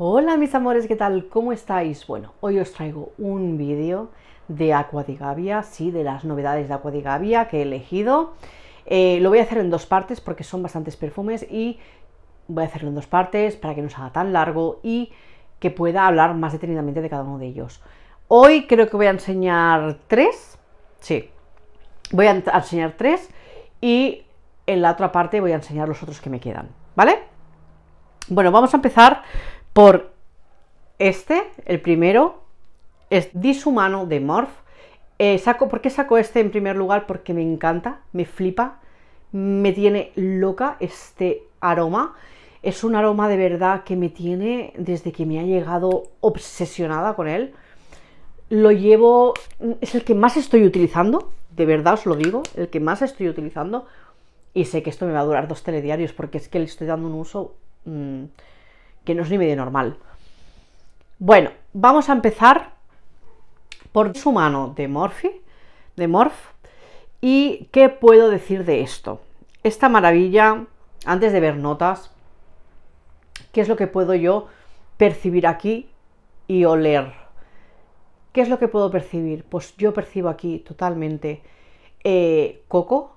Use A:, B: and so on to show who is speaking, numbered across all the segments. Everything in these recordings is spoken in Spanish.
A: Hola mis amores, ¿qué tal? ¿Cómo estáis? Bueno, hoy os traigo un vídeo de Aquadigavia, sí, de las novedades de Aquadigavia que he elegido. Eh, lo voy a hacer en dos partes porque son bastantes perfumes y voy a hacerlo en dos partes para que no se haga tan largo y que pueda hablar más detenidamente de cada uno de ellos. Hoy creo que voy a enseñar tres, sí, voy a enseñar tres y en la otra parte voy a enseñar los otros que me quedan, ¿vale? Bueno, vamos a empezar por este, el primero, es Dishumano de Morph. Eh, saco, ¿Por qué saco este en primer lugar? Porque me encanta, me flipa, me tiene loca este aroma. Es un aroma de verdad que me tiene desde que me ha llegado obsesionada con él. Lo llevo, es el que más estoy utilizando, de verdad os lo digo, el que más estoy utilizando. Y sé que esto me va a durar dos telediarios porque es que le estoy dando un uso... Mm, que no es ni medio normal. Bueno, vamos a empezar por su mano de Morphy, de Morph, y qué puedo decir de esto. Esta maravilla, antes de ver notas, ¿qué es lo que puedo yo percibir aquí y oler? ¿Qué es lo que puedo percibir? Pues yo percibo aquí totalmente eh, coco,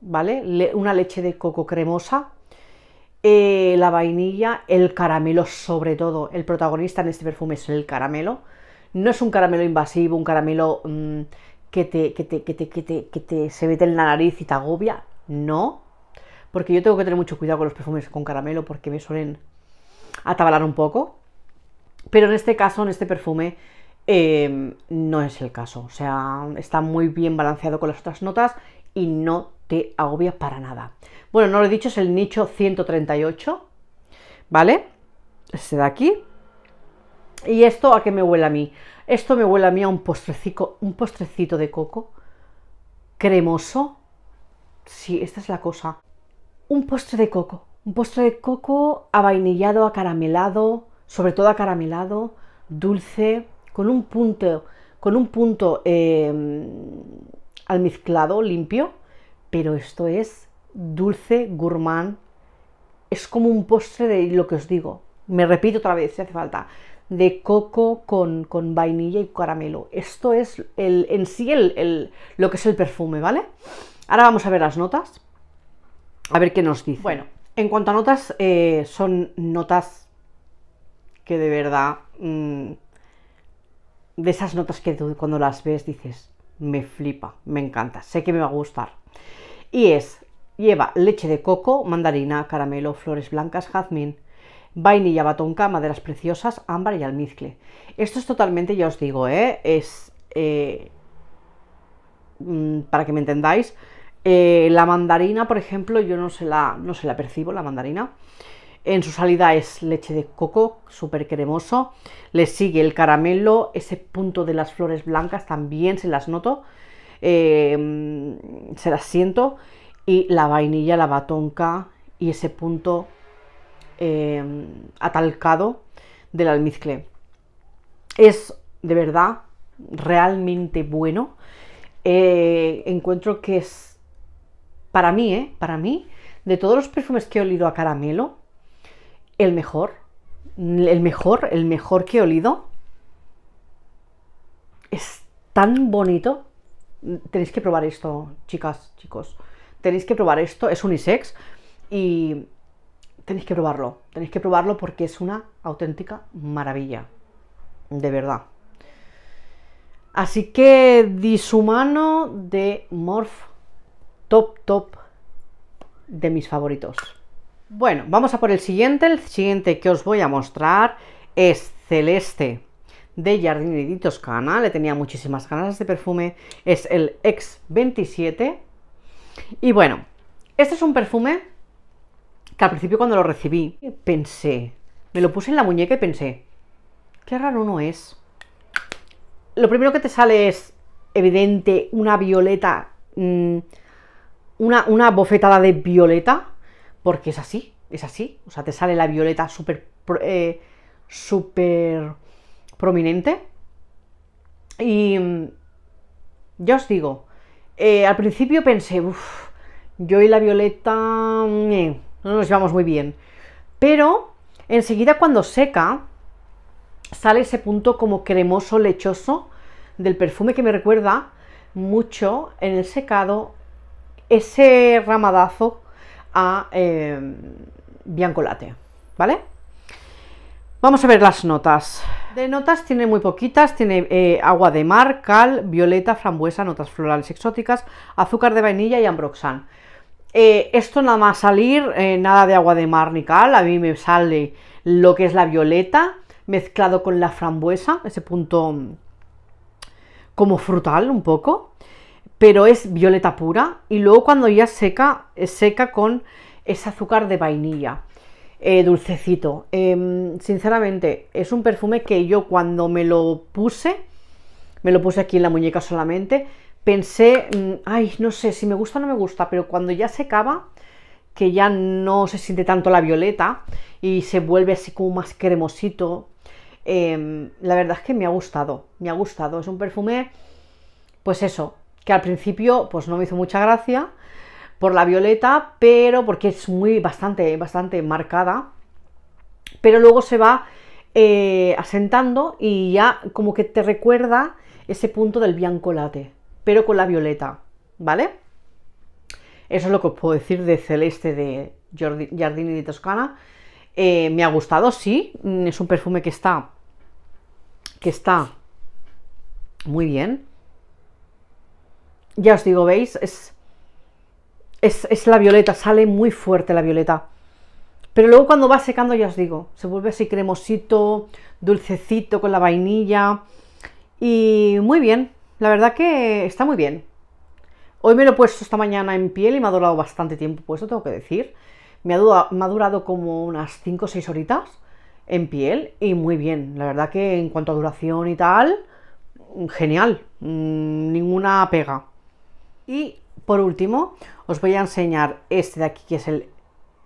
A: ¿vale? una leche de coco cremosa, eh, la vainilla, el caramelo sobre todo. El protagonista en este perfume es el caramelo. No es un caramelo invasivo, un caramelo mm, que, te, que, te, que, te, que, te, se mete en la nariz y te agobia. No. Porque yo tengo que tener mucho cuidado con los perfumes con caramelo porque me suelen atabalar un poco. Pero en este caso, en este perfume, em, no es el caso. O sea, está muy bien balanceado con las otras notas y no te agobia para nada. Bueno, no lo he dicho, es el nicho 138, ¿vale? Este de aquí. ¿Y esto a qué me huele a mí? Esto me huele a mí a un postrecito, un postrecito de coco cremoso. Sí, esta es la cosa. Un postre de coco. Un postre de coco avainillado, acaramelado, sobre todo acaramelado, dulce, con un punto, con un punto em, almizclado, limpio pero esto es dulce gourmand. Es como un postre de lo que os digo. Me repito otra vez si hace falta. De coco con, vainilla y caramelo. Esto es el, en sí el, lo que es el perfume, ¿vale? Ahora vamos a ver las notas. A ver qué nos dice. Bueno, en cuanto a notas, eh, son notas que de verdad. Mm, de esas notas que cuando las ves dices, me flipa, me encanta, sé que me va a gustar y es, lleva leche de coco, mandarina, caramelo, flores blancas, jazmín, vainilla, batonca, maderas preciosas, ámbar y almizcle. Esto es totalmente, ya os digo, ¿eh? es eh, mm, para que me entendáis, eh, la mandarina, por ejemplo, yo no se, la, no se la percibo, la mandarina. En su salida es leche de coco, súper cremoso. Le sigue el caramelo, ese punto de las flores blancas también se las noto. Eh, se las siento, y la vainilla, la batonca y ese punto eh, atalcado del almizcle. Es de verdad realmente bueno. Eh, encuentro que es para mí, para mí, de todos los perfumes que he olido a caramelo, el mejor, el mejor, el mejor que he olido. Es tan bonito, tenéis que probar esto, chicas, chicos. Tenéis que probar esto, es unisex y tenéis que probarlo. Tenéis que probarlo porque es una auténtica maravilla. De verdad. Así que disumano de Morph, top, top de mis favoritos. Bueno, vamos a por el siguiente. El siguiente que os voy a mostrar es Celeste de jardín Cana. le tenía muchísimas ganas de este perfume, es el X27. Y bueno, este es un perfume que al principio cuando lo recibí pensé, me lo puse en la muñeca y pensé, qué raro no es. Lo primero que te sale es, evidente, una violeta, mm, una, bofetada de violeta, porque es así, es así. O sea, te sale la violeta súper... Eh, súper prominente. Y mm, ya os digo, eh, al principio pensé, uff, yo y la Violeta mm, eh, no nos llevamos muy bien. Pero enseguida cuando seca, sale ese punto como cremoso, lechoso del perfume que me recuerda mucho en el secado ese ramadazo a em, biancolate, ¿vale? Vamos a ver las notas. De notas tiene muy poquitas, tiene eh, agua de mar, cal, violeta, frambuesa, notas florales exóticas, azúcar de vainilla y ambroxan. Eh, esto nada más salir, eh, nada de agua de mar ni cal, a mí me sale lo que es la violeta mezclado con la frambuesa, ese punto mm, como frutal un poco, pero es violeta pura y luego cuando ya seca, seca con ese azúcar de vainilla. Eh, dulcecito. Em, sinceramente, es un perfume que yo cuando me lo puse, me lo puse aquí en la muñeca solamente, pensé, mm, ay, no sé si me gusta o no me gusta, pero cuando ya secaba, que ya no se siente tanto la violeta y se vuelve así como más cremosito, em, la verdad es que me ha gustado, me ha gustado. Es un perfume, pues eso, que al principio pues no me hizo mucha gracia, por la violeta, pero porque es muy bastante, bastante marcada. Pero luego se va eh, asentando y ya como que te recuerda ese punto del bianco pero con la violeta, ¿vale? Eso es lo que os puedo decir de Celeste de Giardini de Toscana. Eh, me ha gustado, sí, mm, es un perfume que está, que está muy bien. Ya os digo, veis, es, es, la violeta, sale muy fuerte la violeta. Pero luego cuando va secando, ya os digo, se vuelve así cremosito, dulcecito con la vainilla. Y muy bien, la verdad que está muy bien. Hoy me lo he puesto esta mañana en piel y me ha durado bastante tiempo puesto, tengo que decir. Me ha, durado, como unas 5 o 6 horitas en piel y muy bien. La verdad que en cuanto a duración y tal, genial, mm, ninguna pega. Y por último, os voy a enseñar este de aquí, que es el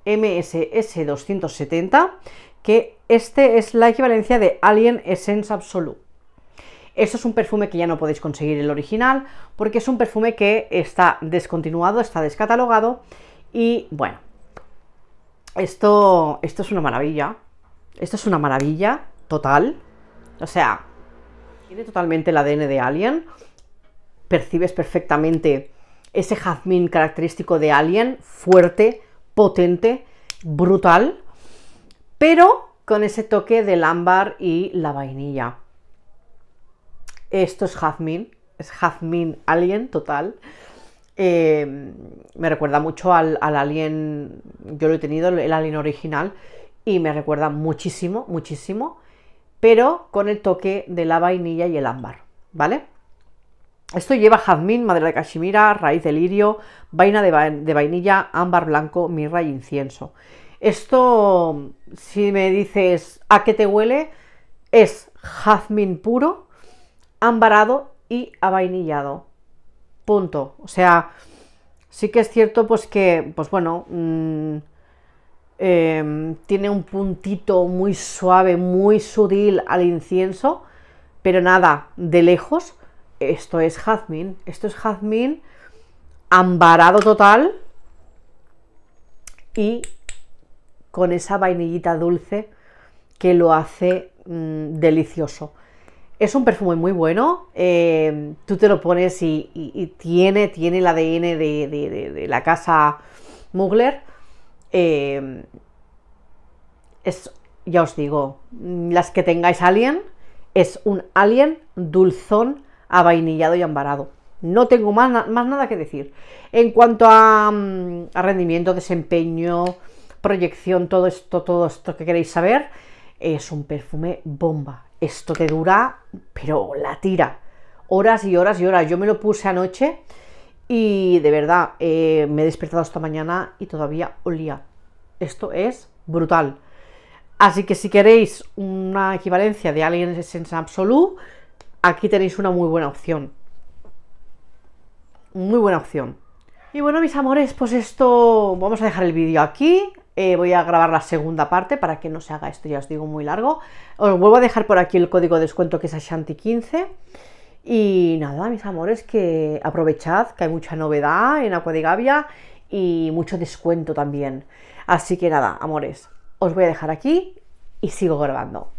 A: MSS 270, que este es la equivalencia de Alien Essence Absolute. Esto es un perfume que ya no podéis conseguir el original, porque es un perfume que está descontinuado, está descatalogado, y bueno, esto, esto es una maravilla, esto es una maravilla total, o sea, tiene totalmente el ADN de Alien, percibes perfectamente ese jazmín característico de Alien, fuerte, potente, brutal, pero con ese toque del ámbar y la vainilla. Esto es jazmín, es jazmín alien total. Eh, me recuerda mucho al, alien, yo lo he tenido, el alien original, y me recuerda muchísimo, muchísimo, pero con el toque de la vainilla y el ámbar, ¿vale? Esto lleva jazmín, madera de cachemira, raíz de lirio, vaina de, vainilla, ámbar blanco, mirra y incienso. Esto, si me dices a qué te huele, es jazmín puro, ámbarado y avainillado. Punto. O sea, sí que es cierto, pues que, pues bueno, mm, em, tiene un puntito muy suave, muy sutil al incienso, pero nada, de lejos esto es jazmín, esto es jazmín ambarado total y con esa vainillita dulce que lo hace mm, delicioso. Es un perfume muy bueno, eh, tú te lo pones y, tiene, tiene, el ADN de, la casa Mugler. Eh, es, ya os digo, mm, las que tengáis Alien, es un Alien dulzón avainillado y ambarado. No tengo más, nada que decir. En cuanto mm, a, rendimiento, desempeño, proyección, todo esto, todo esto que queréis saber, es un perfume bomba. Esto te dura, pero la tira. Horas y horas y horas. Yo me lo puse anoche y de verdad eh, me he despertado esta mañana y todavía olía. Esto es brutal. Así que si queréis una equivalencia de Alien Essence Absolute, aquí tenéis una muy buena opción. Muy buena opción. Y bueno, mis amores, pues esto, vamos a dejar el vídeo aquí. Eh, voy a grabar la segunda parte para que no se haga esto, ya os digo, muy largo. Os vuelvo a dejar por aquí el código de descuento que es Ashanti15. Y nada, mis amores, que aprovechad que hay mucha novedad en Aqua de Gavia y mucho descuento también. Así que nada, amores, os voy a dejar aquí y sigo grabando.